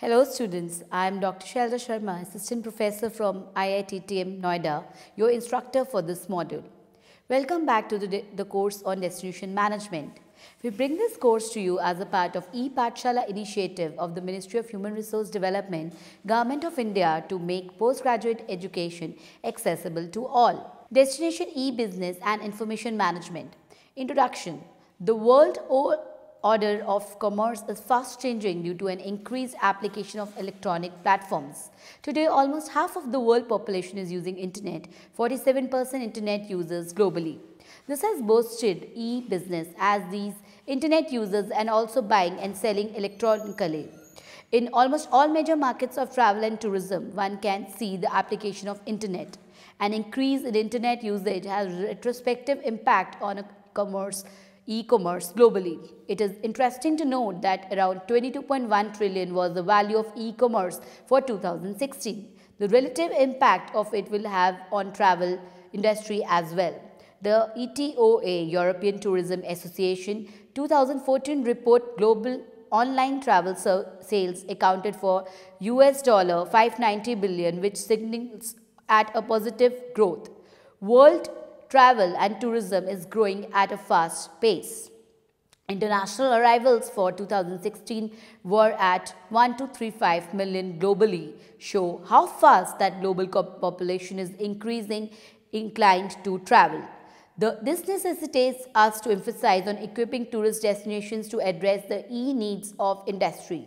Hello students, I am Dr. Shalda Sharma, Assistant Professor from TM Noida, your instructor for this module. Welcome back to the, the course on Destination Management. We bring this course to you as a part of e-Patshala initiative of the Ministry of Human Resource Development, Government of India to make postgraduate education accessible to all. Destination e-Business and Information Management Introduction The world order of commerce is fast changing due to an increased application of electronic platforms. Today, almost half of the world population is using internet, 47% internet users globally. This has boosted e-business as these internet users and also buying and selling electronically. In almost all major markets of travel and tourism, one can see the application of internet. An increase in internet usage has retrospective impact on commerce e-commerce globally. It is interesting to note that around 22.1 trillion was the value of e-commerce for 2016. The relative impact of it will have on travel industry as well. The ETOA European Tourism Association 2014 report global online travel sales accounted for US dollar 590 billion which signals at a positive growth. World travel and tourism is growing at a fast pace. International arrivals for 2016 were at 1, 1235 million globally, show how fast that global population is increasing inclined to travel. The, this necessitates us to emphasize on equipping tourist destinations to address the e-needs of industries.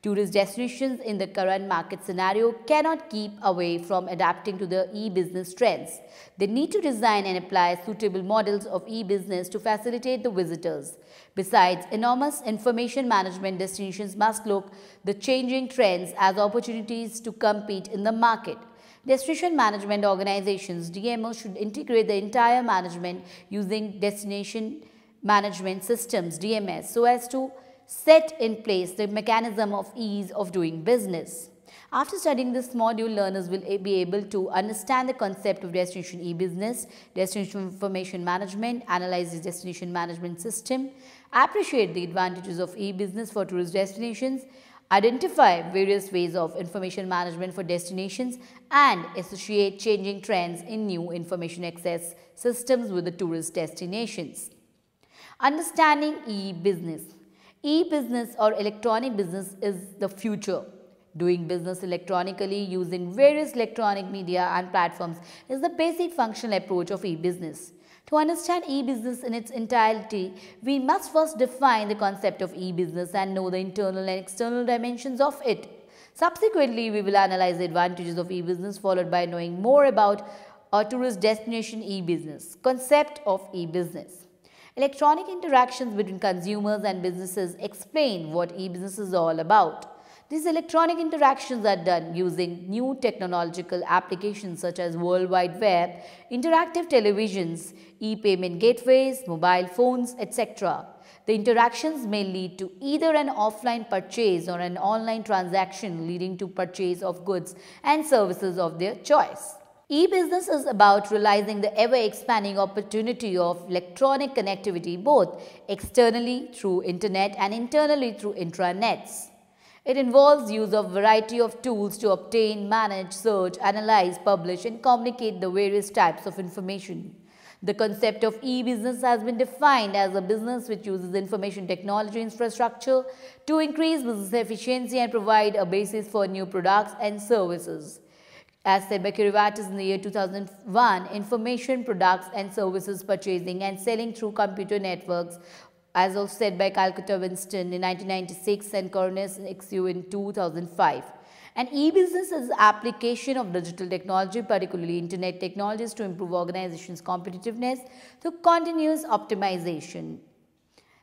Tourist destinations in the current market scenario cannot keep away from adapting to the e-business trends. They need to design and apply suitable models of e-business to facilitate the visitors. Besides, enormous information management destinations must look the changing trends as opportunities to compete in the market. Destination management organizations, DMOs, should integrate the entire management using destination management systems, DMS, so as to set in place the mechanism of ease of doing business. After studying this module, learners will be able to understand the concept of destination e-business, destination information management, analyze the destination management system, appreciate the advantages of e-business for tourist destinations, identify various ways of information management for destinations and associate changing trends in new information access systems with the tourist destinations. Understanding e-business E-business or electronic business is the future. Doing business electronically using various electronic media and platforms is the basic functional approach of e-business. To understand e-business in its entirety, we must first define the concept of e-business and know the internal and external dimensions of it. Subsequently, we will analyze the advantages of e-business followed by knowing more about a tourist destination e-business, concept of e-business. Electronic interactions between consumers and businesses explain what e-business is all about. These electronic interactions are done using new technological applications such as World Wide Web, interactive televisions, e-payment gateways, mobile phones, etc. The interactions may lead to either an offline purchase or an online transaction leading to purchase of goods and services of their choice. E-business is about realizing the ever-expanding opportunity of electronic connectivity both externally through internet and internally through intranets. It involves use of variety of tools to obtain, manage, search, analyze, publish and communicate the various types of information. The concept of e-business has been defined as a business which uses information technology infrastructure to increase business efficiency and provide a basis for new products and services. As said by Kirivatis in the year 2001, information, products and services purchasing and selling through computer networks as also said by Calcutta Winston in 1996 and and XU in 2005. And e-business is application of digital technology, particularly internet technologies to improve organizations' competitiveness through continuous optimization.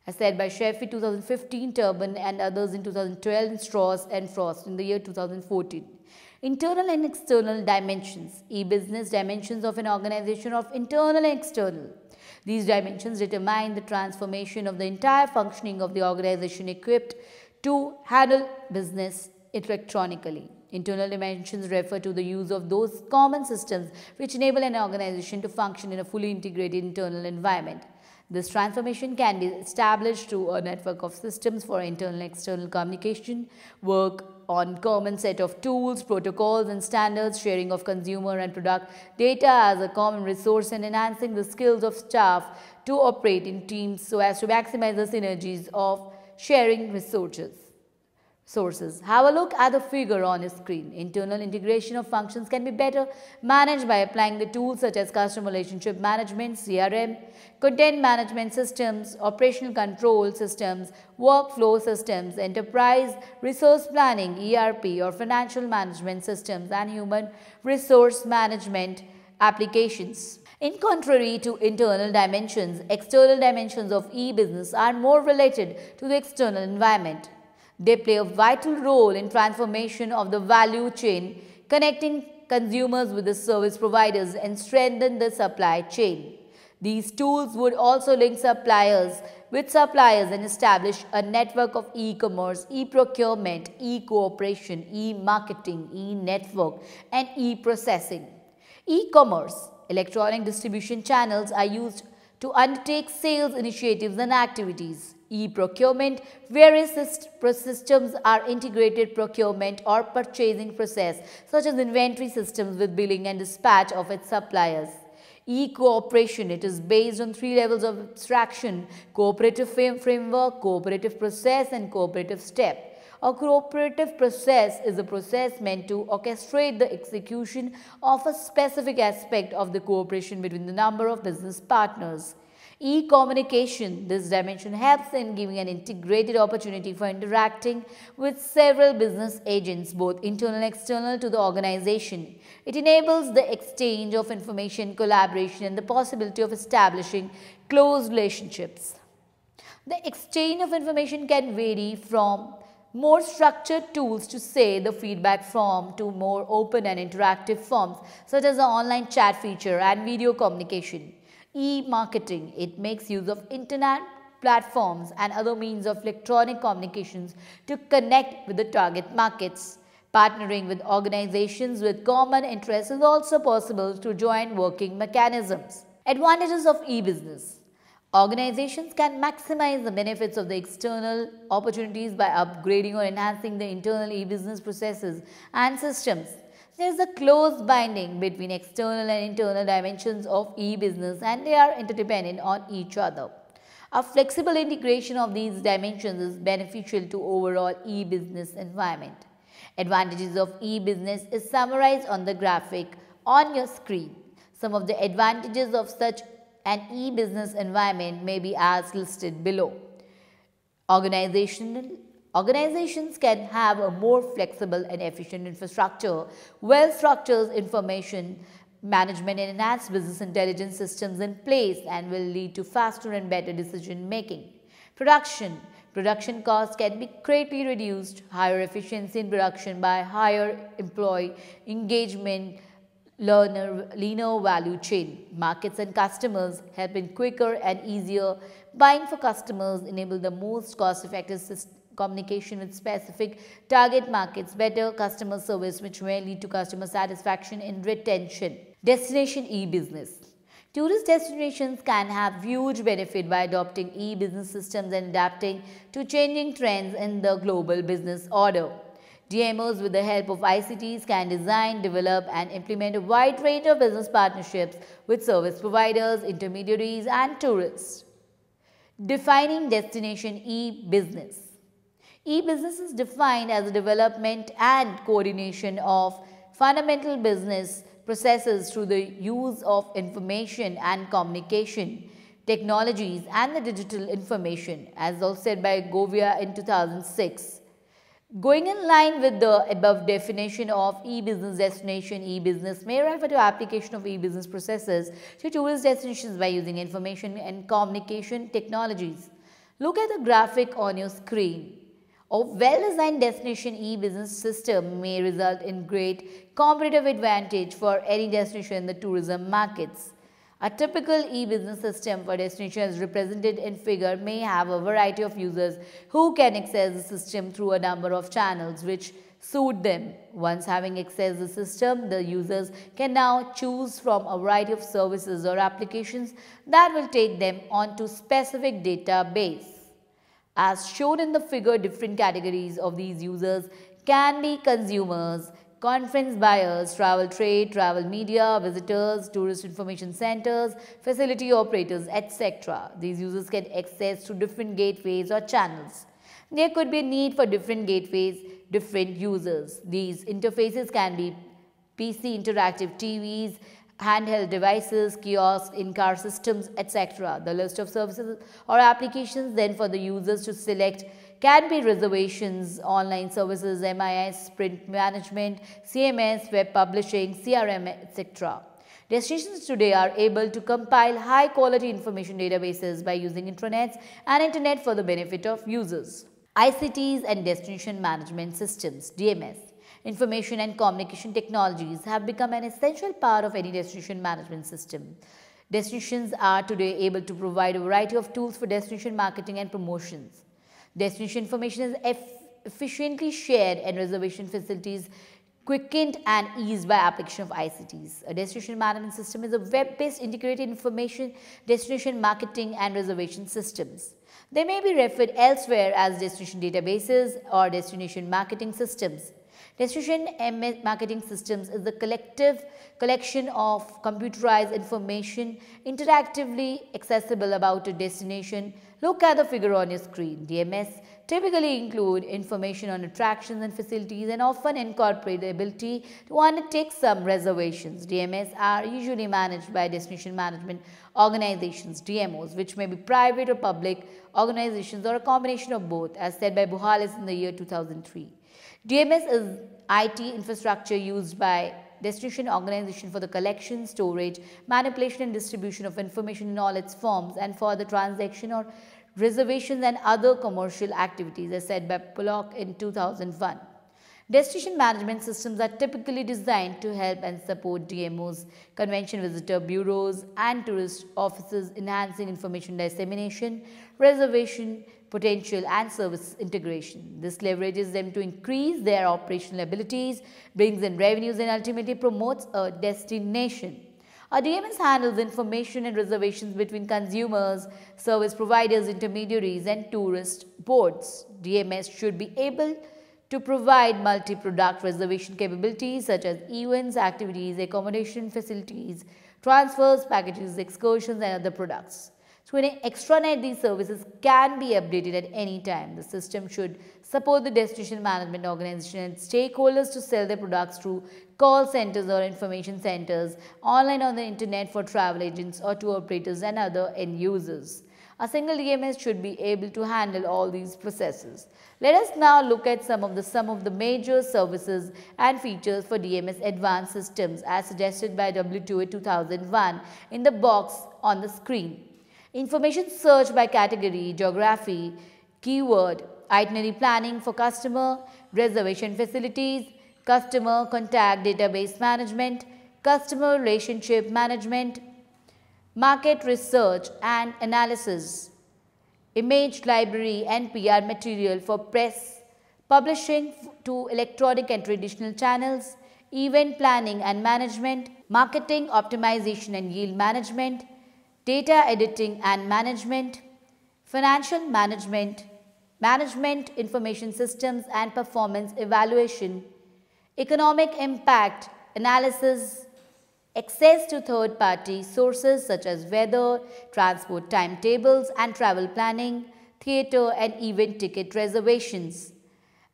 As said by Sheffi 2015, Turban and others in 2012, Strauss and Frost in the year 2014. Internal and external dimensions. E-business dimensions of an organization of internal and external. These dimensions determine the transformation of the entire functioning of the organization equipped to handle business electronically. Internal dimensions refer to the use of those common systems which enable an organization to function in a fully integrated internal environment. This transformation can be established through a network of systems for internal and external communication, work on common set of tools, protocols and standards, sharing of consumer and product data as a common resource and enhancing the skills of staff to operate in teams so as to maximize the synergies of sharing resources sources. Have a look at the figure on your screen. Internal integration of functions can be better managed by applying the tools such as customer relationship management, CRM, content management systems, operational control systems, workflow systems, enterprise resource planning, ERP or financial management systems and human resource management applications. In contrary to internal dimensions, external dimensions of e-business are more related to the external environment. They play a vital role in transformation of the value chain, connecting consumers with the service providers and strengthen the supply chain. These tools would also link suppliers with suppliers and establish a network of e-commerce, e-procurement, e-cooperation, e-marketing, e-network and e-processing. E-commerce, electronic distribution channels are used to undertake sales initiatives and activities e-procurement, various systems are integrated procurement or purchasing process such as inventory systems with billing and dispatch of its suppliers. E-cooperation, it is based on three levels of abstraction, cooperative framework, cooperative process and cooperative step. A cooperative process is a process meant to orchestrate the execution of a specific aspect of the cooperation between the number of business partners. E-communication. This dimension helps in giving an integrated opportunity for interacting with several business agents, both internal and external to the organization. It enables the exchange of information, collaboration and the possibility of establishing close relationships. The exchange of information can vary from more structured tools to say the feedback form to more open and interactive forms such as the online chat feature and video communication. E-marketing, it makes use of internet platforms and other means of electronic communications to connect with the target markets. Partnering with organizations with common interests is also possible to join working mechanisms. Advantages of e-business Organizations can maximize the benefits of the external opportunities by upgrading or enhancing the internal e-business processes and systems. There is a close binding between external and internal dimensions of e-business and they are interdependent on each other. A flexible integration of these dimensions is beneficial to overall e-business environment. Advantages of e-business is summarized on the graphic on your screen. Some of the advantages of such an e-business environment may be as listed below. Organizational Organizations can have a more flexible and efficient infrastructure, well-structured information management and enhanced business intelligence systems in place and will lead to faster and better decision making. Production Production costs can be greatly reduced, higher efficiency in production by higher employee engagement, learner, leaner value chain. Markets and customers have been quicker and easier. Buying for customers enable the most cost effective communication with specific target markets, better customer service which may lead to customer satisfaction and retention. Destination e-business. Tourist destinations can have huge benefit by adopting e-business systems and adapting to changing trends in the global business order. DMOs with the help of ICTs can design, develop and implement a wide range of business partnerships with service providers, intermediaries and tourists. Defining destination e-business. E-business is defined as the development and coordination of fundamental business processes through the use of information and communication technologies and the digital information as also said by Govia in 2006. Going in line with the above definition of e-business destination, e-business may refer to application of e-business processes to tourist destinations by using information and communication technologies. Look at the graphic on your screen. A well-designed destination e-business system may result in great competitive advantage for any destination in the tourism markets. A typical e-business system for destinations represented in figure may have a variety of users who can access the system through a number of channels which suit them. Once having accessed the system, the users can now choose from a variety of services or applications that will take them onto specific database. As shown in the figure, different categories of these users can be consumers, conference buyers, travel trade, travel media, visitors, tourist information centers, facility operators, etc. These users get access to different gateways or channels. There could be a need for different gateways, different users. These interfaces can be PC interactive TVs, handheld devices, kiosks, in-car systems, etc. The list of services or applications then for the users to select can be reservations, online services, MIS, print management, CMS, web publishing, CRM, etc. Destinations today are able to compile high quality information databases by using intranets and internet for the benefit of users. ICTs and Destination Management Systems, DMS. Information and communication technologies have become an essential part of any destination management system. Destinations are today able to provide a variety of tools for destination marketing and promotions. Destination information is eff efficiently shared and reservation facilities quickened and eased by application of ICTs. A destination management system is a web-based integrated information destination marketing and reservation systems. They may be referred elsewhere as destination databases or destination marketing systems. Decision marketing systems is the collective collection of computerized information interactively accessible about a destination. Look at the figure on your screen. DMS typically include information on attractions and facilities and often incorporate the ability to undertake some reservations. DMS are usually managed by destination management organizations, DMOs, which may be private or public organizations or a combination of both as said by Buhalis in the year 2003. DMS is IT infrastructure used by destination organization for the collection, storage, manipulation and distribution of information in all its forms and for the transaction or reservations and other commercial activities as said by Pollock in 2001. Destination management systems are typically designed to help and support DMOs, convention visitor bureaus and tourist offices enhancing information dissemination, reservation, potential and service integration. This leverages them to increase their operational abilities, brings in revenues and ultimately promotes a destination. A DMS handles information and reservations between consumers, service providers, intermediaries and tourist boards. DMS should be able to provide multi-product reservation capabilities such as events, activities, accommodation facilities, transfers, packages, excursions and other products. So in extranet, these services can be updated at any time. The system should support the destination management organization and stakeholders to sell their products through call centers or information centers, online on the internet for travel agents or tour operators and other end users. A single DMS should be able to handle all these processes. Let us now look at some of the some of the major services and features for DMS advanced systems as suggested by W2A 2001 in the box on the screen. Information search by category, geography, keyword, itinerary planning for customer, reservation facilities, customer contact database management, customer relationship management, market research and analysis, image library and PR material for press, publishing to electronic and traditional channels, event planning and management, marketing optimization and yield management, data editing and management, financial management, management information systems and performance evaluation, economic impact analysis, access to third-party sources such as weather, transport timetables and travel planning, theatre and event ticket reservations.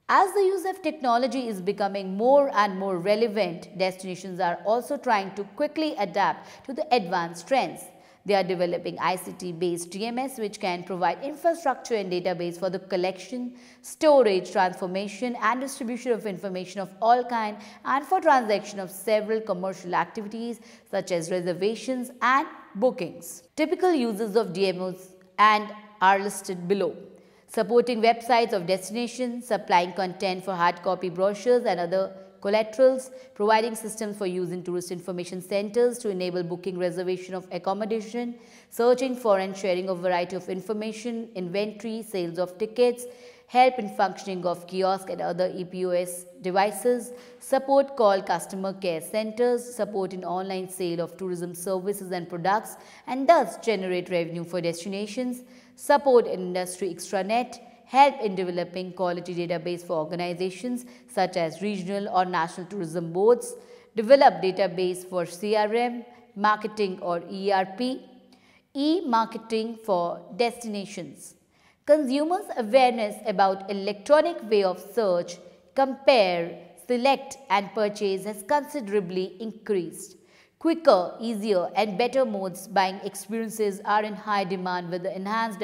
As the use of technology is becoming more and more relevant, destinations are also trying to quickly adapt to the advanced trends. They are developing ICT-based GMS which can provide infrastructure and database for the collection, storage, transformation and distribution of information of all kind and for transaction of several commercial activities such as reservations and bookings. Typical uses of DMOs and are listed below supporting websites of destinations, supplying content for hard copy brochures and other collaterals, providing systems for use in tourist information centers to enable booking reservation of accommodation, searching for and sharing of variety of information, inventory, sales of tickets, help in functioning of kiosk and other EPOS devices, support call customer care centers, support in online sale of tourism services and products and thus generate revenue for destinations, support industry extranet, help in developing quality database for organizations such as regional or national tourism boards, develop database for CRM, marketing or ERP, e-marketing for destinations. Consumers' awareness about electronic way of search, compare, select and purchase has considerably increased. Quicker, easier and better modes buying experiences are in high demand with the enhanced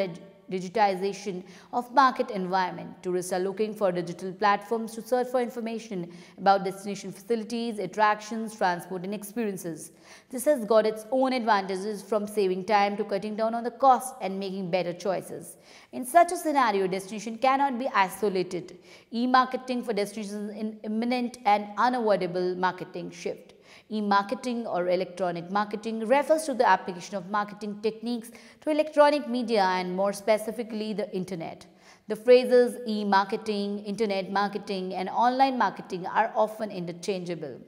digitization of market environment. Tourists are looking for digital platforms to search for information about destination facilities, attractions, transport and experiences. This has got its own advantages from saving time to cutting down on the cost and making better choices. In such a scenario, destination cannot be isolated. E-marketing for destinations is an imminent and unavoidable marketing shift. E-marketing or electronic marketing refers to the application of marketing techniques to electronic media and more specifically the internet. The phrases e-marketing, internet marketing and online marketing are often interchangeable.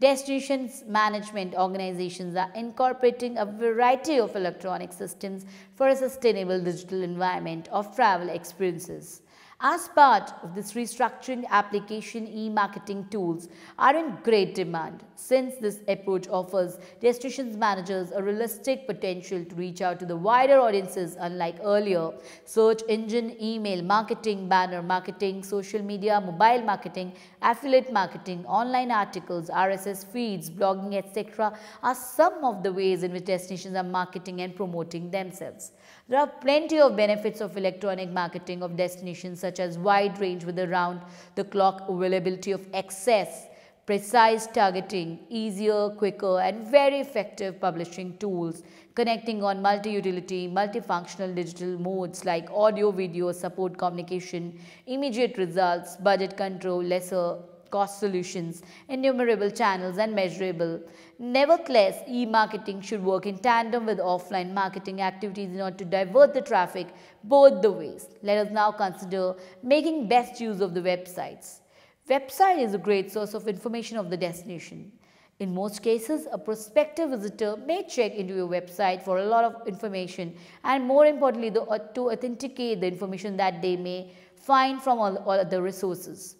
Destinations management organizations are incorporating a variety of electronic systems for a sustainable digital environment of travel experiences. As part of this restructuring application, e-marketing tools are in great demand since this approach offers destinations managers a realistic potential to reach out to the wider audiences unlike earlier. Search engine, email marketing, banner marketing, social media, mobile marketing, affiliate marketing, online articles, RSS feeds, blogging etc. are some of the ways in which destinations are marketing and promoting themselves. There are plenty of benefits of electronic marketing of destinations such as wide range with around the clock availability of access, precise targeting, easier, quicker and very effective publishing tools, connecting on multi-utility, multifunctional digital modes like audio, video, support communication, immediate results, budget control, lesser cost solutions, innumerable channels and measurable. Nevertheless, e-marketing should work in tandem with offline marketing activities in order to divert the traffic both the ways. Let us now consider making best use of the websites. Website is a great source of information of the destination. In most cases, a prospective visitor may check into your website for a lot of information and more importantly the, to authenticate the information that they may find from all, all other resources.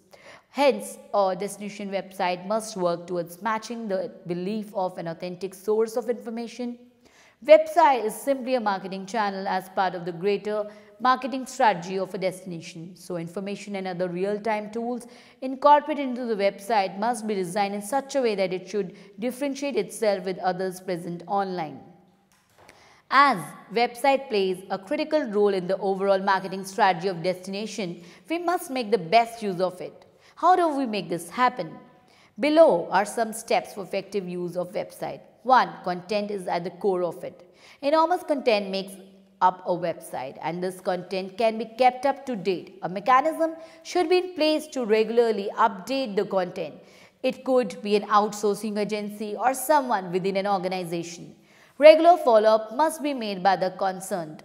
Hence, a destination website must work towards matching the belief of an authentic source of information. Website is simply a marketing channel as part of the greater marketing strategy of a destination. So, information and other real-time tools incorporated into the website must be designed in such a way that it should differentiate itself with others present online. As website plays a critical role in the overall marketing strategy of destination, we must make the best use of it. How do we make this happen? Below are some steps for effective use of website. 1. Content is at the core of it. Enormous content makes up a website and this content can be kept up to date. A mechanism should be in place to regularly update the content. It could be an outsourcing agency or someone within an organization. Regular follow-up must be made by the concerned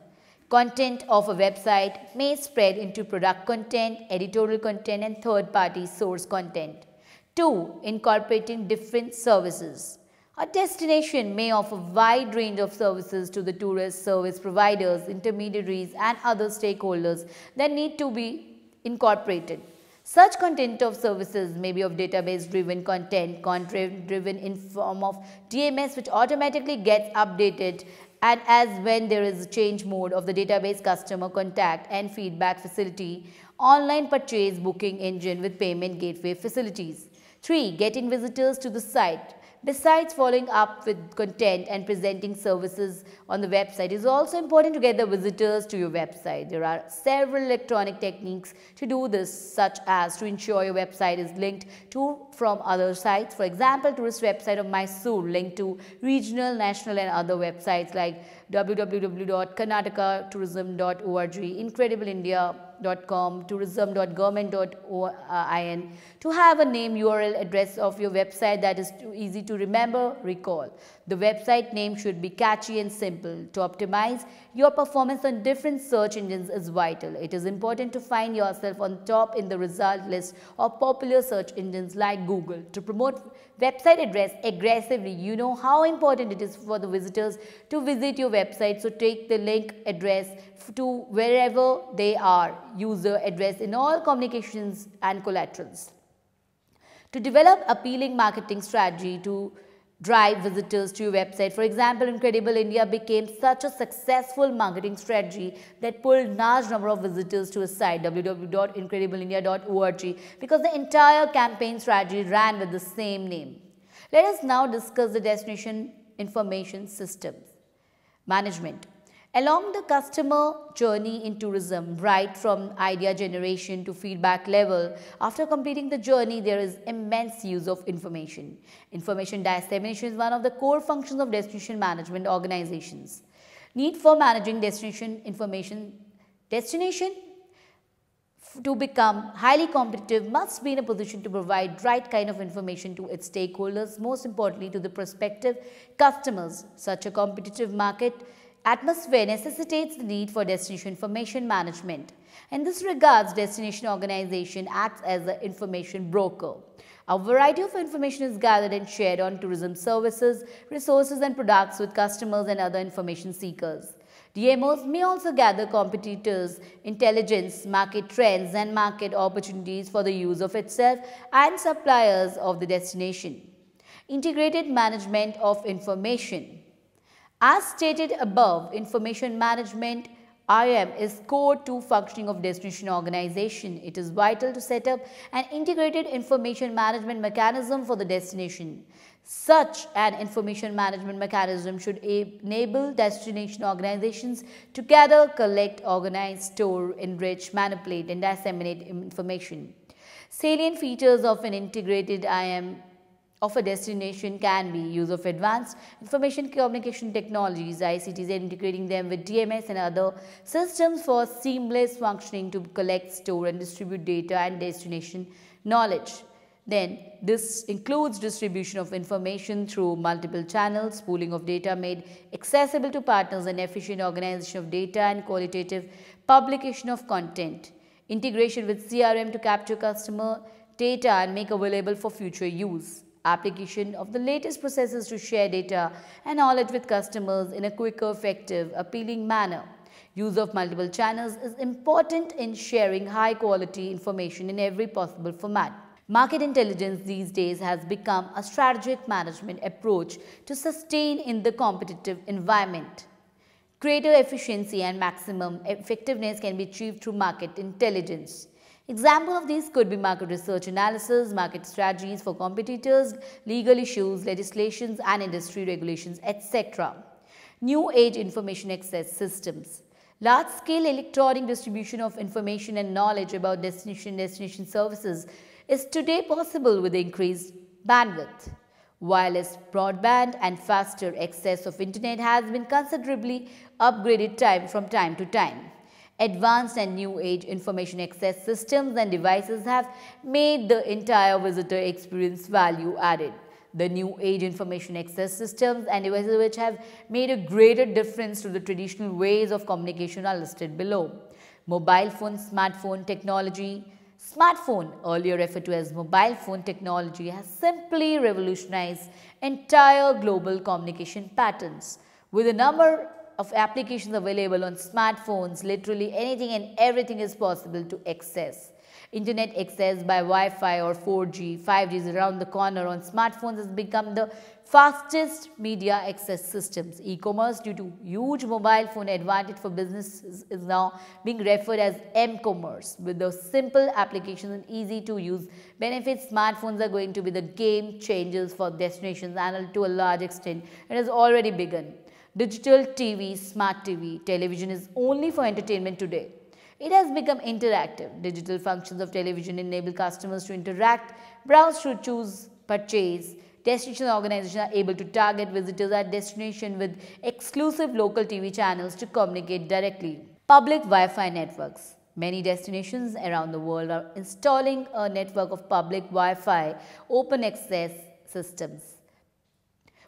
Content of a website may spread into product content, editorial content and third-party source content. 2. Incorporating different services. A destination may offer wide range of services to the tourist service providers, intermediaries and other stakeholders that need to be incorporated. Such content of services may be of database-driven content, content-driven in form of DMS which automatically gets updated and as when there is a change mode of the database customer contact and feedback facility, online purchase booking engine with payment gateway facilities. 3. Getting visitors to the site. Besides following up with content and presenting services on the website. It's also important to get the visitors to your website. There are several electronic techniques to do this such as to ensure your website is linked to from other sites. For example, tourist website of Mysore linked to regional, national and other websites like www.karnatakatourism.org, incredibleindia.com, tourism.government.in uh, to have a name URL address of your website that is easy to remember, recall. The website name should be catchy and simple. To optimize, your performance on different search engines is vital. It is important to find yourself on top in the result list of popular search engines like Google. To promote website address aggressively, you know how important it is for the visitors to visit your website. So take the link address to wherever they are, user address in all communications and collaterals. To develop appealing marketing strategy to drive visitors to your website. For example, Incredible India became such a successful marketing strategy that pulled large number of visitors to a site www.incredibleindia.org because the entire campaign strategy ran with the same name. Let us now discuss the destination information systems. Management Along the customer journey in tourism, right from idea generation to feedback level, after completing the journey, there is immense use of information. Information dissemination is one of the core functions of destination management organizations. Need for managing destination information destination to become highly competitive must be in a position to provide right kind of information to its stakeholders, most importantly to the prospective customers. Such a competitive market Atmosphere necessitates the need for destination information management. In this regards, destination organization acts as an information broker. A variety of information is gathered and shared on tourism services, resources and products with customers and other information seekers. DMOs may also gather competitors, intelligence, market trends and market opportunities for the use of itself and suppliers of the destination. Integrated management of information. As stated above, information management IAM is core to functioning of destination organization. It is vital to set up an integrated information management mechanism for the destination. Such an information management mechanism should enable destination organizations to gather, collect, organize, store, enrich, manipulate and disseminate information. Salient features of an integrated IAM of a destination can be use of advanced information communication technologies, ICTs, integrating them with DMS and other systems for seamless functioning to collect, store and distribute data and destination knowledge. Then this includes distribution of information through multiple channels, pooling of data made accessible to partners and efficient organization of data and qualitative publication of content, integration with CRM to capture customer data and make available for future use application of the latest processes to share data and knowledge with customers in a quicker, effective, appealing manner. Use of multiple channels is important in sharing high quality information in every possible format. Market intelligence these days has become a strategic management approach to sustain in the competitive environment. Greater efficiency and maximum effectiveness can be achieved through market intelligence. Example of these could be market research analysis, market strategies for competitors, legal issues, legislations and industry regulations, etc. New age information access systems. Large-scale electronic distribution of information and knowledge about destination destination services is today possible with increased bandwidth. Wireless broadband and faster access of internet has been considerably upgraded time from time to time. Advanced and new age information access systems and devices have made the entire visitor experience value added. The new age information access systems and devices which have made a greater difference to the traditional ways of communication are listed below. Mobile phone, smartphone technology, Smartphone, earlier referred to as mobile phone technology, has simply revolutionized entire global communication patterns. With a number of applications available on smartphones, literally anything and everything is possible to access. Internet access by Wi-Fi or 4G, 5G is around the corner on smartphones has become the fastest media access systems. E-commerce due to huge mobile phone advantage for businesses is now being referred as M-commerce. With the simple applications and easy to use benefits, smartphones are going to be the game changers for destinations and to a large extent it has already begun. Digital TV, smart TV, television is only for entertainment today. It has become interactive. Digital functions of television enable customers to interact, browse through, choose, purchase. Destination organizations are able to target visitors at destination with exclusive local TV channels to communicate directly. Public Wi-Fi networks. Many destinations around the world are installing a network of public Wi-Fi open access systems.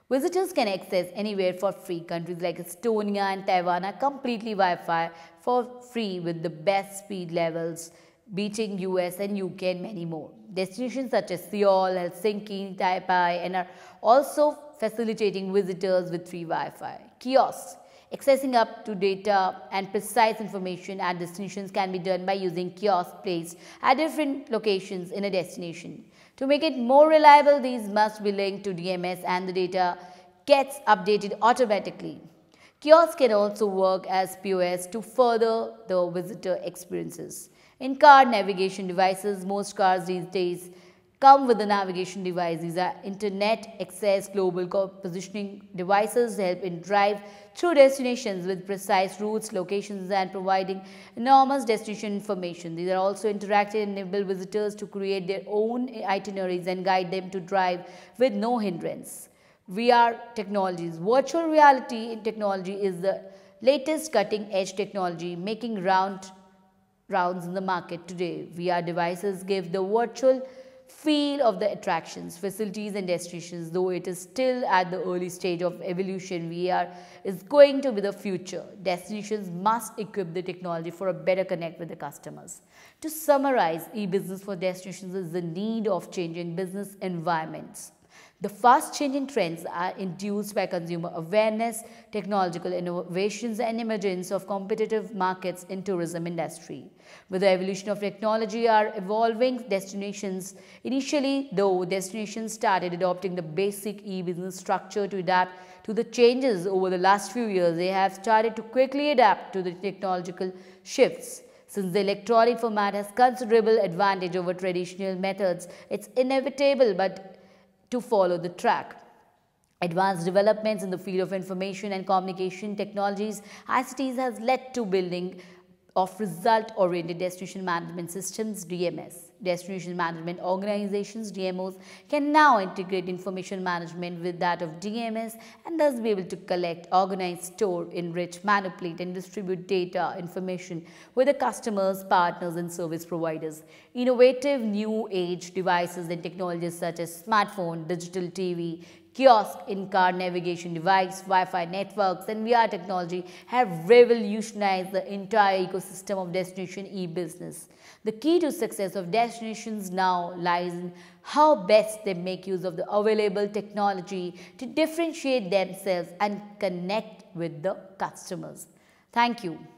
Visitors can access anywhere for free. Countries like Estonia and Taiwan are completely Wi-Fi for free with the best speed levels beating US and UK and many more. Destinations such as Seoul, Helsinki, Taipei and are also facilitating visitors with free Wi-Fi. Kiosks. Accessing up to data uh, and precise information at destinations can be done by using kiosks placed at different locations in a destination. To make it more reliable, these must be linked to DMS and the data gets updated automatically. Kiosks can also work as POS to further the visitor experiences. In car navigation devices, most cars these days come with the navigation device. These are internet access global positioning devices help in drive through destinations with precise routes, locations and providing enormous destination information. These are also interactive and enable visitors to create their own itineraries and guide them to drive with no hindrance. VR technologies. Virtual reality in technology is the latest cutting edge technology making round rounds in the market today. VR devices give the virtual Feel of the attractions, facilities and destinations, though it is still at the early stage of evolution, VR is going to be the future. Destinations must equip the technology for a better connect with the customers. To summarize, e-business for destinations is the need of changing business environments. The fast changing trends are induced by consumer awareness, technological innovations and emergence of competitive markets in tourism industry. With the evolution of technology are evolving destinations. Initially though, destinations started adopting the basic e-business structure to adapt to the changes over the last few years. They have started to quickly adapt to the technological shifts. Since the electronic format has considerable advantage over traditional methods, it's inevitable but to follow the track. Advanced developments in the field of information and communication technologies, ICTs has led to building of result-oriented destination management systems, DMS. Destination management organizations, DMOs, can now integrate information management with that of DMS and thus be able to collect, organize, store, enrich, manipulate and distribute data information with the customers, partners and service providers. Innovative new age devices and technologies such as smartphone, digital TV, kiosk, in-car navigation device, Wi-Fi networks and VR technology have revolutionized the entire ecosystem of destination e-business. The key to success of destinations now lies in how best they make use of the available technology to differentiate themselves and connect with the customers. Thank you.